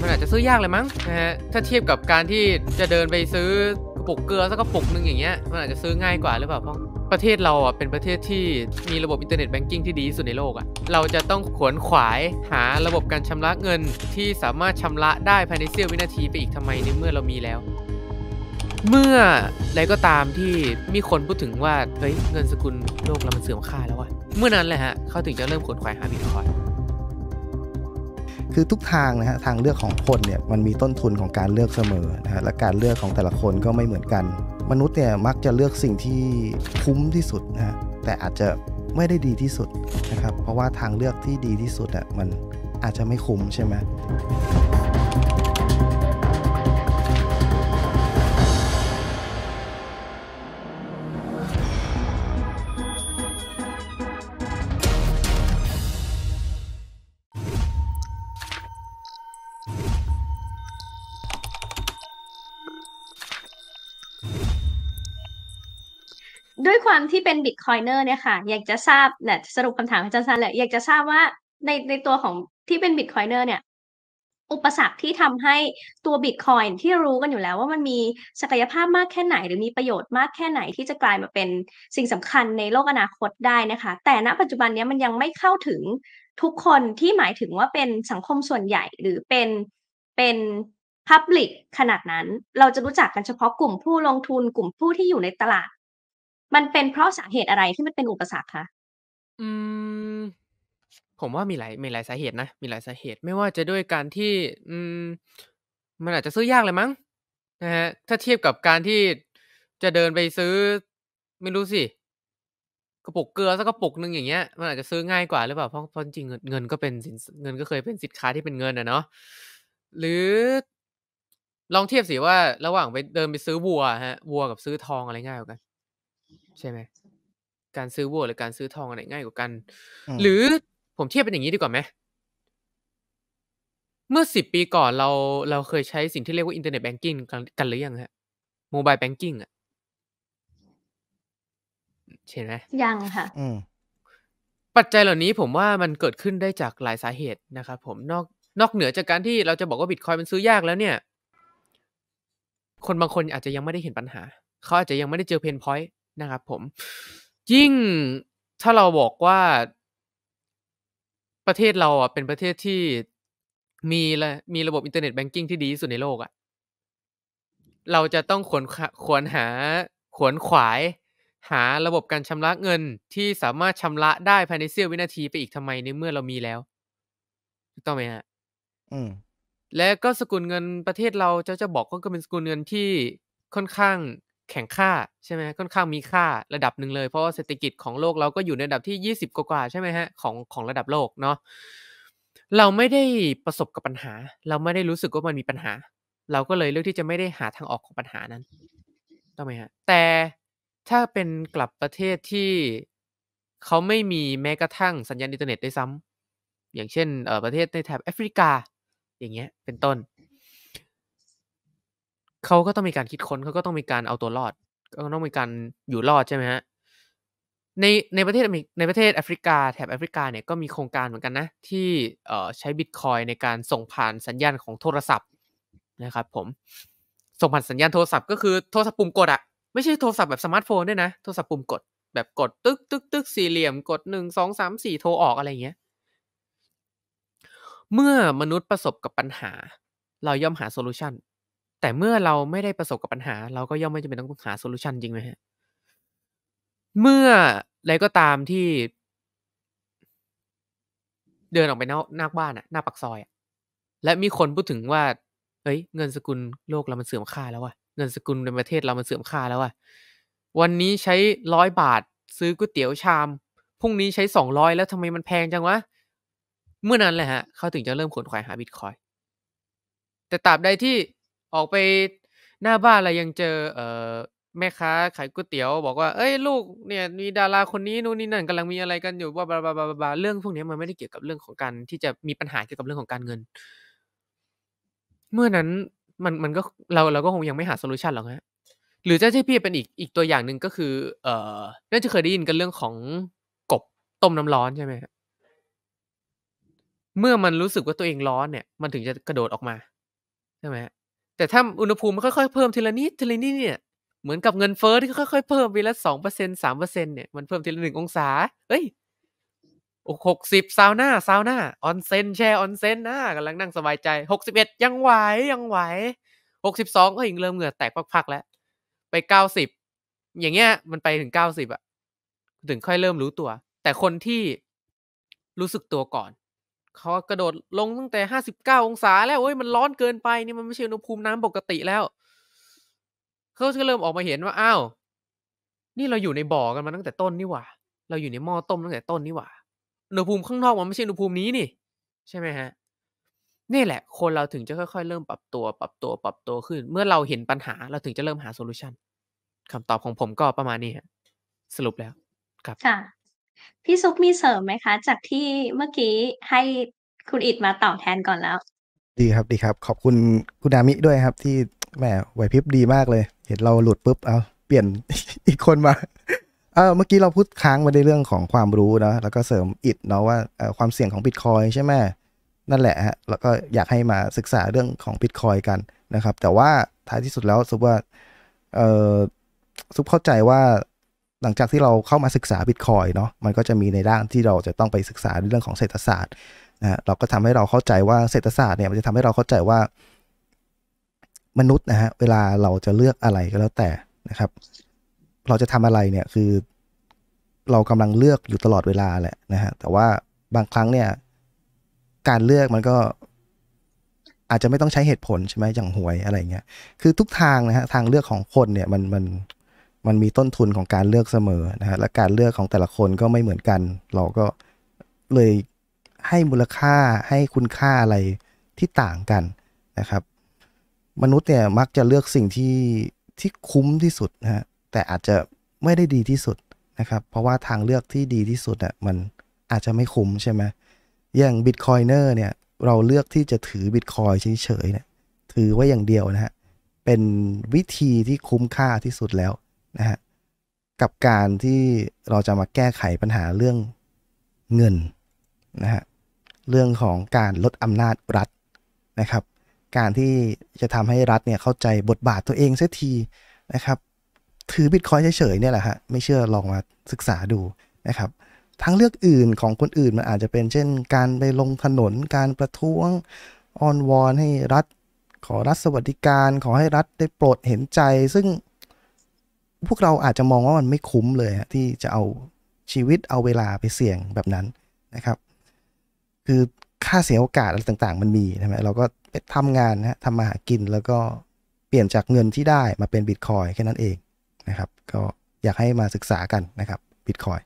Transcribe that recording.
มันอาจจะซื้อยากเลยมั้งนะฮะถ้าเทียบกับการที่จะเดินไปซื้อกระปุกเกลือสักกระปุกหนึ่งอย่างเงี้ย มันอาจจะซื้อง่ายกว่าหรือเปล่าพ่อประเทศเราอ่ะเป็นประเทศที่มีระบบอินเทอร์เน็ตแบงกิ้งที่ดีที่สุดในโลกอ่ะ เราจะต้องขวนขวายหาระบบการชำระเงินที่สามารถชำระได้ภายในเสี้ยววินาทีไปอีกทำไมในเมื่อเรามีแล้ว เมื่อไรก็ตามที่มีคนพูดถึงว่า เฮ้ย เงินสกุลโลกเรามันเสื่อมค่าแล้วอะเมื่อนั้นแหละฮะเขาถึงจะเริ่มขวนขวายหาบิตคอยน์คือทุกทางนะฮะทางเลือกของคนเนี่ย มันมีต้นทุนของการเลือกเสมอนะฮะและการเลือกของแต่ละคนก็ไม่เหมือนกัน มนุษย์เนี่ยมักจะเลือกสิ่งที่คุ้มที่สุดนะฮะแต่อาจจะไม่ได้ดีที่สุดนะครับเพราะว่าทางเลือกที่ดีที่สุดอ่ะมันอาจจะไม่คุ้มใช่ไหมด้วยความที่เป็นบิตคอยเนอร์เนี่ยค่ะ อยากจะทราบเนี่ยสรุปคำถามอาจารย์ซันเลยอยากจะทราบว่าในในตัวของที่เป็นบิตคอยเนอร์เนี่ยอุปสรรคที่ทำให้ตัวบิตคอยที่รู้กันอยู่แล้วว่ามันมีศักยภาพมากแค่ไหน หรือมีประโยชน์มากแค่ไหนที่จะกลายมาเป็นสิ่งสำคัญในโลกอนาคตได้นะคะ แต่ณปัจจุบันนี้มันยังไม่เข้าถึงทุกคนที่หมายถึงว่าเป็นสังคมส่วนใหญ่หรือเป็นเป็นพับลิกขนาดนั้น เราจะรู้จักกันเฉพาะกลุ่มผู้ลงทุนกลุ่มผู้ที่อยู่ในตลาดมันเป็นเพราะสาเหตุอะไรที่มันเป็นอุปสรรคคะ อืม ผมว่ามีหลาย มีหลายสาเหตุนะ มีหลายสาเหตุ ไม่ว่าจะด้วยการที่ อืม มันอาจจะซื้อยากเลยมั้ง นะฮะ ถ้าเทียบกับการที่จะเดินไปซื้อ ไม่รู้สิ กระปุกเกลือสักกระปุกหนึ่งอย่างเงี้ย มันอาจจะซื้อง่ายกว่าหรือเปล่า เพราะเพราะจริง เงินก็เป็นสินเงินก็เคยเป็นสินค้าที่เป็นเงินอะเนาะหรือลองเทียบสิว่า ระหว่างไปเดินไปซื้อวัวฮะวัวกับซื้อทองอะไรง่ายกว่ากันใช่ไหม การซื้อวัวหรือการซื้อทองอะไร ง่ายกว่ากัน หรือผมเทียบเป็นอย่างนี้ดีกว่าไหมเมื่อสิบปีก่อนเราเราเคยใช้สิ่งที่เรียกว่าอินเทอร์เน็ตแบงกิ้งกันหรือยังฮะโมบายแบงกิ้งอ่ะเห็นไหมยังค่ะปัจจัยเหล่านี้ผมว่ามันเกิดขึ้นได้จากหลายสาเหตุนะครับผมนอกนอกเหนือจากการที่เราจะบอกว่าบิตคอยมันซื้อยากแล้วเนี่ย คนบางคนอาจจะยังไม่ได้เห็นปัญหาเขาอาจจะยังไม่ได้เจอเพนพอยต์นะครับผมยิ่งถ้าเราบอกว่า ประเทศเราอ่ะ เป็นประเทศที่มีละมีระบบอินเทอร์เน็ตแบงกิ้งที่ดีที่สุดในโลกอ่ะ เราจะต้องขวนขวนหา ขวนขวายหาระบบการชำระเงินที่สามารถชำระได้ ภายในเสี้ยววินาทีไปอีกทำไมในเมื่อเรามีแล้วถูกต้องไหมฮะอืมและก็สกุลเงินประเทศเราเจ้าจะบอกก็เป็นสกุลเงินที่ค่อนข้างแข่งค่าใช่ไหมค่อนข้างมีค่าระดับหนึ่งเลยเพราะว่าเศรษฐกิจของโลกเราก็อยู่ในระดับที่ 20กว่าใช่ไหมฮะของของระดับโลกเนาะเราไม่ได้ประสบกับปัญหา เราไม่ได้รู้สึกว่ามันมีปัญหา เราก็เลยเลือกที่จะไม่ได้หาทางออกของปัญหานั้นต้องไหมฮะแต่ถ้าเป็นกลับประเทศที่เขาไม่มีแม้กระทั่งสัญญาณอินเทอร์เน็ตได้ซ้ำ อย่างเช่นเอ่อประเทศในแถบแอฟริกา อย่างเงี้ยเป็นต้นเขาก็ต้องมีการคิดค้น เขาก็ต้องมีการเอาตัวรอด ก็ต้องมีการอยู่รอดใช่ไหมฮะ ในในประเทศในประเทศแอฟริกาแถบแอฟริกาเนี่ยก็มีโครงการเหมือนกันนะที่ใช้บิตคอยในการส่งผ่านสัญญาณ ของโทรศัพท์นะครับผมส่งผ่านสัญญาณโทรศัพท์ก็คือโทรศัพท์ปุ่มกดอะไม่ใช่โทรศัพท์แบบสมาร์ทโฟนด้วยนะโทรศัพท์ปุ่มกดแบบกดตึกตึกตึกสี่เหลี่ยมกดหนึ่งสองสามสี่โทรออกอะไรเงี้ยเมื่อมนุษย์ประสบกับปัญหาเราย่อมหาโซลูชันแต่เมื่อเราไม่ได้ประสบกับปัญหา เราก็ย่อมไม่จำเป็นต้องหาโซลูชันจริงไหมฮะ เมื่ออะไรก็ตามที่ เดินออกไปนอกนอกบ้านอะหน้าปากซอยอะและมีคนพูดถึงว่าเฮ้ย เงินสกุลโลกเรามันเสื่อมค่าแล้วว่ะ เงินสกุลในประเทศเรามันเสื่อมค่าแล้วว่ะ วันนี้ใช้ร้อยบาทซื้อก๋วยเตี๋ยวชาม พรุ่งนี้ใช้สองร้อยแล้วทำไมมันแพงจังวะเมื่อนั้นแหละฮะ เขาถึงจะเริ่มขวนขวายหาบิตคอยแต่ตราบใดที่ออกไปหน้าบ้านอะไรยังเจอเออแม่ค้าขายก๋วยเตี๋ยวบอกว่าเอ้ยลูกเนี่ย มีดาราคนนี้นู่นนี่นั่นกำลังมีอะไรกันอยู่ว่าบ้าบ้าบ้าบลาเรื่องพวกนี้มันไม่ได้เกี่ยวกับเรื่องของการที่จะมีปัญหาเกี่ยวกับเรื่องของการเงิน เมื่อนั้นมันมันก็เราเราก็คงยังไม่หาโซลูชันหรอกฮะหรือจะที่พี่เป็นอีกอีกตัวอย่างหนึ่งก็คือ เอ่อน่าจะเคยได้ยินกันเรื่องของกบต้มน้ำร้อนใช่ไหมเมื่อมันรู้สึกว่าตัวเองร้อนเนี่ย มันถึงจะกระโดดออกมา ใช่ไหมฮะแต่ถ้าอุณหภูมิมันค่อยๆเพิ่มทีละนิดทีละนิดเนี่ยเหมือนกับเงินเฟ้อที่ค่อยๆเพิ่มไปละสองเปอร์เซ็นสามเปอร์เซ็นเนี่ยมันเพิ่มทีละหนึ่งองศาเอ้ยหกสิบซาวน่าซาวน่าออนเซนแช่ออนเซนนะกำลังนั่งสบายใจหกสิบเอ็ดยังไหวยังไหวหกสิบสองเย้ยเริ่มเหงื่อแตกพักๆแล้ว ไปเก้าสิบอย่างเงี้ยมันไปถึงเก้าสิบอะถึงค่อยเริ่มรู้ตัว แต่คนที่รู้สึกตัวก่อนเขากระโดดลงตั้งแต่ห้าสิบเก้าองศา แล้วเอ้ยมันร้อนเกินไป นี่มันไม่ใช่อุณหภูมิน้ำปกติแล้วเขาก็เริ่มออกมาเห็นว่า อ้าว นี่เราอยู่ในบ่อกันมาตั้งแต่ต้นนี่หว่า เราอยู่ในหม้อต้มตั้งแต่ต้นนี่หว่าอุณหภูมิข้างนอกมันไม่ใช่อุณหภูมินี้นี่ใช่ไหมฮะ นี่แหละ คนเราถึงจะค่อยๆเริ่มปรับตัวปรับตัว ปรับตัวขึ้น เมื่อเราเห็นปัญหาเราถึงจะเริ่มหาโซลูชันคำตอบของผมก็ประมาณนี้ฮะสรุปแล้ว ครับค่ะพี่ซุปมีเสริมไหมคะ จากที่เมื่อกี้ให้คุณอิดมาตอบแทนก่อนแล้ว ดีครับดีครับ ขอบคุณคุณนามิด้วยครับที่แหมไหวพริบดีมากเลย เห็นเราหลุดปุ๊บเอาเปลี่ยนอีกคนมาเออเมื่อกี้เราพูดค้างมาในเรื่องของความรู้นะแล้วก็เสริมอิดเนาะว่า ความเสี่ยงของบิตคอยใช่ไหม นั่นแหละฮะแล้วก็อยากให้มาศึกษาเรื่องของบิตคอยกันนะครับ แต่ว่าท้ายที่สุดแล้วซุปว่าเออซุปเข้าใจว่าหลังจากที่เราเข้ามาศึกษาบิตคอยเนาะมันก็จะมีในด้านที่เราจะต้องไปศึกษาเรื่องของเศรษฐศาสตร์นะเราก็ทำให้เราเข้าใจว่าเศรษฐศาสตร์เนี่ยมันจะทำให้เราเข้าใจว่ามนุษย์นะฮะเวลาเราจะเลือกอะไรก็แล้วแต่นะครับ เราจะทำอะไรเนี่ยคือ เรากำลังเลือกอยู่ตลอดเวลาแหละนะฮะแต่ว่าบางครั้งเนี่ย การเลือกมันก็อาจจะไม่ต้องใช้เหตุผลใช่ไหมอย่างหวยอะไรเงี้ยคือทุกทางนะฮะทางเลือกของคนเนี่ยมันมันมันมีต้นทุนของการเลือกเสมอนะฮะและการเลือกของแต่ละคนก็ไม่เหมือนกัน เราก็เลยให้มูลค่าให้คุณค่าอะไรที่ต่างกันนะครับ มนุษย์เนี่ยมักจะเลือกสิ่งที่ที่คุ้มที่สุดนะฮะ แต่อาจจะไม่ได้ดีที่สุดนะครับ เพราะว่าทางเลือกที่ดีที่สุดอ่ะมันอาจจะไม่คุ้มใช่ไหม อย่างบิตคอยเนอร์เนี่ยเราเลือกที่จะถือบิตคอยเฉยๆเนี่ยถือไว้อย่างเดียวนะฮะ เป็นวิธีที่คุ้มค่าที่สุดแล้วนะฮะกับการที่เราจะมาแก้ไขปัญหาเรื่องเงินนะฮะเรื่องของการลดอำนาจรัฐนะครับการที่จะทำให้รัฐเนี่ยเข้าใจบทบาทตัวเองเสียทีนะครับถือบิตคอยเฉยๆเนี่ยแหละฮะไม่เชื่อลองมาศึกษาดูนะครับทั้งเลือกอื่นของคนอื่น มันอาจจะเป็นเช่น การไปลงถนนการประท้วงออนวอนให้รัฐขอรัฐสวัสดิการขอให้รัฐได้โปรดเห็นใจซึ่งพวกเราอาจจะมองว่ามันไม่คุ้มเลยที่จะเอาชีวิตเอาเวลาไปเสี่ยงแบบนั้นนะครับ คือค่าเสียโอกาสอะไรต่างๆมันมีใช่ไหมเราก็ไปทำงานนะทำมาหากินแล้วก็เปลี่ยนจากเงินที่ได้มาเป็นบิตคอยแค่นั้นเองนะครับ ก็อยากให้มาศึกษากันนะครับบิตคอย